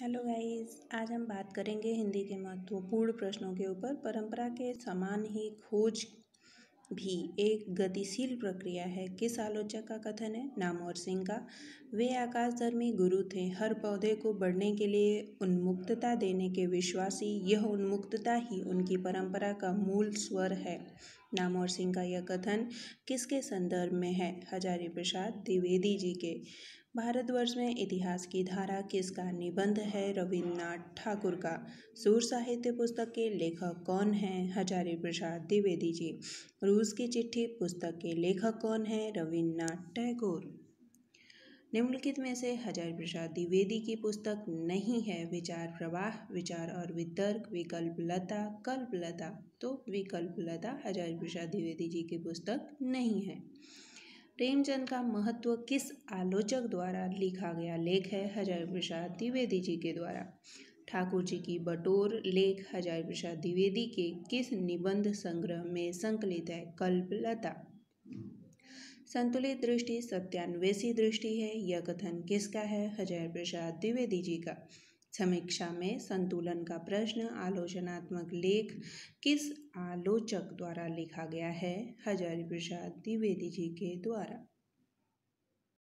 hello guys आज हम बात करेंगे हिंदी के महत्वपूर्ण प्रश्नों के ऊपर परंपरा के समान ही खोज भी एक गतिशील प्रक्रिया है किस आलोचक का कथन है और सिंह का वे आकाशधर्मी गुरु थे हर पौधे को बढ़ने के लिए उन्मुक्तता देने के विश्वासी यह उन्मुक्तता ही उनकी परंपरा का मूल स्वर है नाम और सिंह का यह कथन किसके संदर्भ में है हजारी प्रसाद द्विवेदी जी के भारतवर्ष में इतिहास की धारा किसका निबंध है रविन्द्रनाथ ठाकुर का सूर साहित्य पुस्तक के लेखक कौन हैं हजारी प्रसाद द्विवेदी जी रूस की चिट्ठी पुस्तक के लेखक कौन हैं रविन्द्रनाथ टैगोर निम्नलिखित में से हजार प्रसाद द्विवेदी की पुस्तक नहीं है विचार प्रवाह विचार और वितर्क विकल्प कल्प कल्पलता तो विकल्प लता हजार प्रसाद द्विवेदी जी की पुस्तक नहीं है प्रेमचंद का महत्व किस आलोचक द्वारा लिखा गया लेख है हजार प्रसाद द्विवेदी जी के द्वारा ठाकुर जी की बटोर लेख हजार प्रसाद द्विवेदी के किस निबंध संग्रह में संकलित है कल्पलता संतुलित दृष्टि सत्यान्वेषी दृष्टि है यह कथन किसका है हजार प्रसाद द्विवेदी जी का समीक्षा में संतुलन का प्रश्न आलोचनात्मक लेख किस आलोचक द्वारा लिखा गया है हजारी प्रसाद द्विवेदी जी के द्वारा